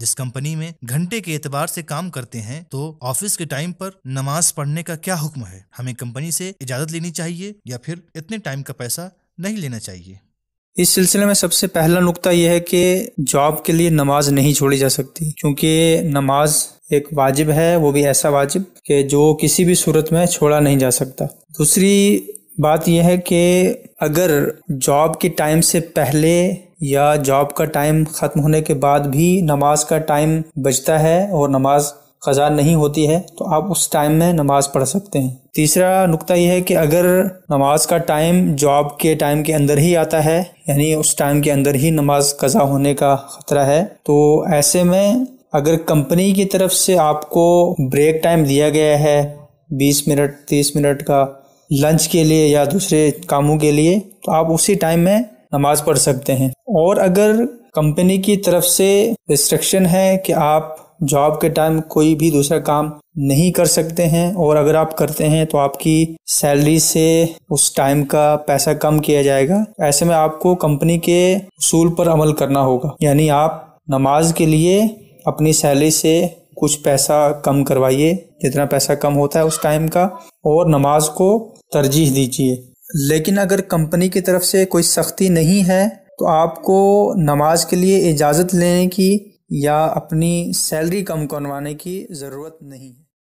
जिस कंपनी में घंटे के एतबार से काम करते हैं तो ऑफिस के टाइम पर नमाज पढ़ने का क्या हुक्म है हमें कंपनी से इजाजत लेनी चाहिए या फिर इतने टाइम का पैसा नहीं लेना चाहिए इस सिलसिले में सबसे पहला नुकता यह है कि जॉब के लिए नमाज नहीं छोड़ी जा सकती क्योंकि नमाज एक वाजिब है वो भी ऐसा वाजिब कि जो किसी भी सूरत में छोड़ा नहीं जा सकता दूसरी बात यह है कि अगर जॉब के टाइम से पहले या जॉब का टाइम ख़त्म होने के बाद भी नमाज का टाइम बचता है और नमाज कज़ा नहीं होती है तो आप उस टाइम में नमाज़ पढ़ सकते हैं तीसरा नुकता यह है कि अगर नमाज का टाइम जॉब के टाइम के अंदर ही आता है यानी उस टाइम के अंदर ही नमाज कज़ा होने का ख़तरा है तो ऐसे में अगर कंपनी की तरफ से आपको ब्रेक टाइम दिया गया है बीस मिनट तीस मिनट का लंच के लिए या दूसरे कामों के लिए तो आप उसी टाइम में नमाज पढ़ सकते हैं और अगर कंपनी की तरफ से रिस्ट्रिक्शन है कि आप जॉब के टाइम कोई भी दूसरा काम नहीं कर सकते हैं और अगर आप करते हैं तो आपकी सैलरी से उस टाइम का पैसा कम किया जाएगा ऐसे में आपको कंपनी के असूल पर अमल करना होगा यानी आप नमाज के लिए अपनी सैलरी से कुछ पैसा कम करवाइए जितना पैसा कम होता है उस टाइम का और नमाज को तरजीह दीजिए लेकिन अगर कंपनी की तरफ से कोई सख्ती नहीं है तो आपको नमाज के लिए इजाज़त लेने की या अपनी सैलरी कम करवाने की ज़रूरत नहीं है